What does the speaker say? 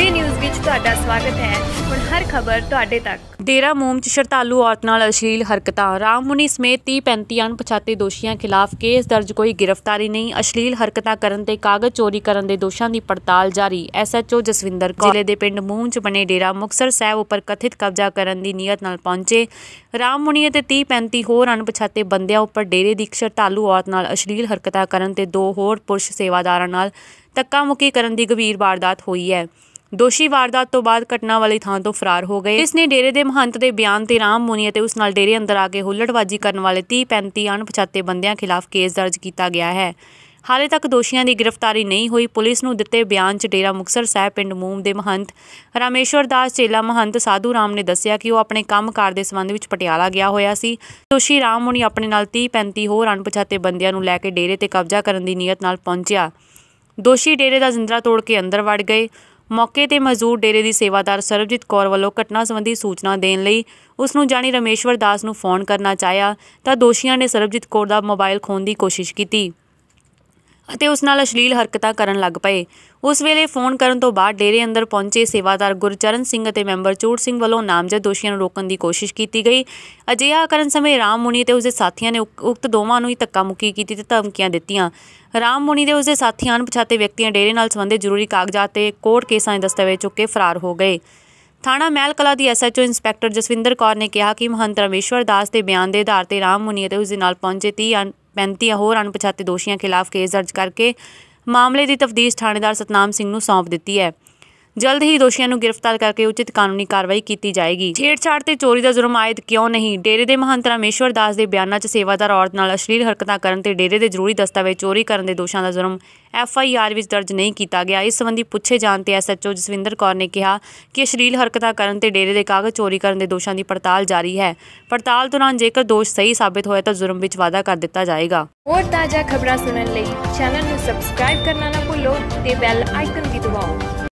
today news ਵਿੱਚ ਤੁਹਾਡਾ ਸਵਾਗਤ ਹੈ ਹੁਣ ਹਰ ਖਬਰ ਤੁਹਾਡੇ ਤੱਕ ਡੇਰਾ ਮੋਮ ਚ ਸ਼ਰਤਾਲੂ ਔਰਤ ਨਾਲ ਅਸ਼ਲੀਲ ਹਰਕਤਾਂ ਰਾਮਮੁਨੀ ਸਮੇਤ 30 35 ਅਣਪਛਾਤੇ ਦੋਸ਼ੀਆਂ ਖਿਲਾਫ ਕੇਸ ਦਰਜ ਕੋਈ ਗ੍ਰਿਫਤਾਰੀ ਨਹੀਂ ਅਸ਼ਲੀਲ ਹਰਕਤਾਂ ਕਰਨ ਤੇ ਕਾਗਜ਼ ਚੋਰੀ ਕਰਨ ਦੇ ਦੋਸ਼ਾਂ ਦੀ ਪੜਤਾਲ ਜਾਰੀ ਐਸਐਚਓ ਜਸਵਿੰਦਰ ਕੌਰ ਜ਼ਿਲ੍ਹੇ ਦੇ ਪਿੰਡ ਮੋਮ ਚ ਬਣੇ ਡੇਰਾ ਮੁਕਸਰ ਸਾਹਿਬ ਉੱਪਰ ਕਥਿਤ ਕਬਜ਼ਾ ਕਰਨ ਦੀ ਨੀਅਤ ਨਾਲ ਪਹੁੰਚੇ ਰਾਮਮੁਨੀ ਅਤੇ 30 35 ਹੋਰ ਅਣਪਛਾਤੇ ਬੰਦਿਆਂ ਉੱਪਰ ਡੇਰੇ ਦੀ ਸ਼ਰਤਾਲੂ ਔਰਤ ਨਾਲ ਅਸ਼ਲੀਲ ਹਰਕਤਾਂ ਕਰਨ ਤੇ ਦੋ ਹੋਰ ਪੁਰਸ਼ ਸੇਵਾਦਾਰਾਂ ਨਾਲ ਤੱਕਾ ਮੁਕੀ ਕਰਨ ਦੀ ਗੰਭੀਰ ਵਾਰਦਾਤ ਹੋਈ ਹੈ ਦੋਸ਼ੀ ਵਾਰਦਾਤ ਤੋਂ ਬਾਅਦ ਘਟਨਾ ਵਾਲੀ ਥਾਂ ਤੋਂ ਫਰਾਰ ਹੋ ਗਏ ਇਸ ਨੇ ਡੇਰੇ ਦੇ ਮਹੰਤ ਦੇ ਬਿਆਨ ਤੇ ਰਾਮ ਮੋਨੀ ਅਤੇ ਉਸ ਨਾਲ ਡੇਰੇ ਅੰਦਰ ਆ ਕੇ ਹੁੱਲੜਵਾਜੀ ਕਰਨ ਵਾਲੇ 30 35 ਅਣਪਛਾਤੇ ਬੰਦਿਆਂ ਖਿਲਾਫ ਕੇਸ ਦਰਜ ਕੀਤਾ ਗਿਆ ਹੈ ਹਾਲੇ ਤੱਕ ਦੋਸ਼ੀਆਂ ਦੀ ਗ੍ਰਿਫਤਾਰੀ ਨਹੀਂ ਹੋਈ ਪੁਲਿਸ ਨੂੰ ਦਿੱਤੇ ਬਿਆਨ 'ਚ ਡੇਰਾ ਮੁਕਸਰ ਸਾਹਿਬ ਪਿੰਡ ਮੂਮ ਦੇ ਮਹੰਤ ਰਾਮੇਸ਼ਵਰ ਦਾਸ ਚੇਲਾ ਮਹੰਤ ਸਾਧੂ ਰਾਮ ਨੇ ਦੱਸਿਆ ਕਿ ਉਹ ਆਪਣੇ ਕੰਮਕਾਰ ਦੇ ਸੰਬੰਧ ਵਿੱਚ ਪਟਿਆਲਾ ਗਿਆ ਹੋਇਆ ਸੀ ਦੋਸ਼ੀ ਰਾਮ ਮੋਨੀ ਆਪਣੇ ਨਾਲ 30 35 ਹੋਰ ਅਣਪਛਾਤੇ ਬੰਦਿਆਂ ਨੂੰ ਲੈ ਕੇ ਡੇਰੇ ਤੇ ਕਬਜ਼ਾ ਕਰਨ ਦੀ ਨੀਅਤ ਨਾਲ ਪਹੁੰਚਿਆ ਦੋਸ਼ੀ ਡੇਰੇ ਦਾ ਜ਼ਿੰਦਰਾ ਤੋੜ ਕੇ ਅੰਦਰ ਵੜ ਗਏ ਮੌਕੇ ਤੇ ਮੌਜੂਦ ਡੇਰੇ ਦੀ ਸੇਵਾਦਾਰ ਸਰਬਜੀਤ ਕੌਰ ਵੱਲੋਂ ਘਟਨਾ ਸੰਬੰਧੀ ਸੂਚਨਾ ਦੇਣ ਲਈ ਉਸ ਨੂੰ ਜਾਣੀ ਰਮੇਸ਼ਵਰ ਦਾਸ ਨੂੰ ਫੋਨ ਕਰਨਾ ਚਾਹਿਆ ਤਾਂ ਦੋਸ਼ੀਆਂ ਨੇ ਸਰਬਜੀਤ ਕੌਰ ਦਾ ਮੋਬਾਈਲ ਖੋਹਣ ਦੀ ਕੋਸ਼ਿਸ਼ ਕੀਤੀ ਅਤੇ ਉਸ ਨਾਲ ਅਸ਼ਲੀਲ ਹਰਕਤਾਂ ਕਰਨ ਲੱਗ ਪਏ ਉਸ ਵੇਲੇ ਫੋਨ ਕਰਨ ਤੋਂ ਬਾਅਦ ਡੇਰੇ ਅੰਦਰ ਪਹੁੰਚੇ ਸੇਵਾਦਾਰ ਗੁਰਚਰਨ ਸਿੰਘ ਅਤੇ ਮੈਂਬਰ ਚੂੜ ਸਿੰਘ ਵੱਲੋਂ ਨਾਮਜ਼ਦ ਦੋਸ਼ੀਆਂ ਨੂੰ ਰੋਕਣ ਦੀ ਕੋਸ਼ਿਸ਼ ਕੀਤੀ ਗਈ ਅਜਿਹਾ ਕਰਨ ਸਮੇਂ ਰਾਮ ਮੁਨੀ ਤੇ ਉਸਦੇ ਸਾਥੀਆਂ ਨੇ ਉਕਤ ਦੋਵਾਂ ਨੂੰ ਹੀ ਧੱਕਾ ਮੁੱਕੀ ਕੀਤੀ ਤੇ ਧਮਕੀਆਂ ਦਿੱਤੀਆਂ ਰਾਮ ਮੁਨੀ ਦੇ ਉਸਦੇ ਸਾਥੀਆਂ ਅਣਪਛਾਤੇ ਵਿਅਕਤੀਆਂ ਡੇਰੇ ਨਾਲ ਸੰਬੰਧਿਤ ਜ਼ਰੂਰੀ ਕਾਗਜ਼ਾਤ ਤੇ ਕੋਰਟ ਕੇਸਾਂ ਦੇ ਦਸਤਾਵੇਜ਼ ਚੁੱਕ ਕੇ ਫਰਾਰ ਹੋ ਗਏ ਥਾਣਾ ਮਹਿਲਕਲਾ ਦੀ ਐਸਐਚਓ ਇੰਸਪੈਕਟਰ ਜਸਵਿੰਦਰ ਕੌਰ ਨੇ ਕਿਹਾ ਕਿ ਮਹੰਤ ਰਮੇਸ਼ਵਰ ਦਾਸ ਦੇ ਬਿਆਨ ਦੇ ਆਧਾਰ ਤੇ ਰਾਮ ਮੁਨੀ ਅਤੇ ਉਸ ਦੇ ਨਾਲ ਪਹੁੰਚੇ 30 35 ਹੋਰ ਅਣਪਛਾਤੇ ਦੋਸ਼ੀਆਂ ਖਿਲਾਫ ਕੇਸ ਦਰਜ ਕਰਕੇ ਮਾਮਲੇ ਦੀ ਤਫਤੀਸ਼ ਥਾਣੇਦਾਰ ਸਤਨਾਮ ਸਿੰਘ ਨੂੰ ਸੌਂਪ ਦਿੱਤੀ ਹੈ ਜਲਦ ਹੀ ਦੋਸ਼ੀਆਂ ਨੂੰ ਗ੍ਰਿਫਤਾਰ ਕਰਕੇ ਉਚਿਤ ਕਾਨੂੰਨੀ ਕਾਰਵਾਈ ਕੀਤੀ ਜਾਏਗੀ ਛੇੜਛਾੜ ਤੇ ਚੋਰੀ ਦਾ ਜੁਰਮ ਆਇਦ ਕਿਉਂ ਨਹੀਂ ਡੇਰੇ ਦੇ ਮਹੰਤ ਰਾਮੇਸ਼ਵਰ ਦਾਸ ਦੇ ਬਿਆਨਾਂ 'ਚ ਸੇਵਾਦਾਰ ਔਰਤ ਨਾਲ ਅਸ਼ਲੀਲ ਹਰਕਤਾਂ ਕਰਨ ਤੇ ਡੇਰੇ ਦੇ ਜ਼ਰੂਰੀ ਦਸਤਾਵੇਜ਼ ਚੋਰੀ ਕਰਨ ਦੇ ਦੋਸ਼ਾਂ ਦਾ ਜੁਰਮ ਐਫ ਆਈ ਆਰ ਵਿੱਚ ਦਰਜ ਨਹੀਂ ਕੀਤਾ ਗਿਆ ਇਸ ਸੰਬੰਧੀ ਪੁੱਛੇ ਜਾਣ ਤੇ S H O Jaswinder Kaur ਨੇ ਕਿਹਾ ਕਿ ਅਸ਼ਲੀਲ ਹਰਕਤਾਂ ਕਰਨ ਤੇ ਡੇਰੇ ਦੇ ਕਾਗਜ਼ ਚੋਰੀ ਕਰਨ ਦੇ ਦੋਸ਼ਾਂ ਦੀ ਪੜਤਾਲ ਜਾਰੀ ਹੈ ਪੜਤਾਲ ਦੌਰਾਨ ਜੇਕਰ ਦੋਸ਼ ਸਹੀ ਸਾਬਤ ਹੋਇਆ ਤਾਂ ਜੁਰਮ ਵਿੱਚ ਵਾਅਦਾ ਕਰ ਦਿੱਤਾ ਜਾਏਗਾ ਹੋਰ ਤਾਜ਼ਾ ਖਬਰਾਂ ਸੁਣਨ ਲਈ ਚੈਨਲ ਨੂੰ ਸਬਸਕ੍ਰਾਈਬ ਕਰਨਾ ਨਾ ਭੁੱਲੋ ਤੇ ਬੈਲ ਆਈਕਨ ਵੀ ਦਬਾਓ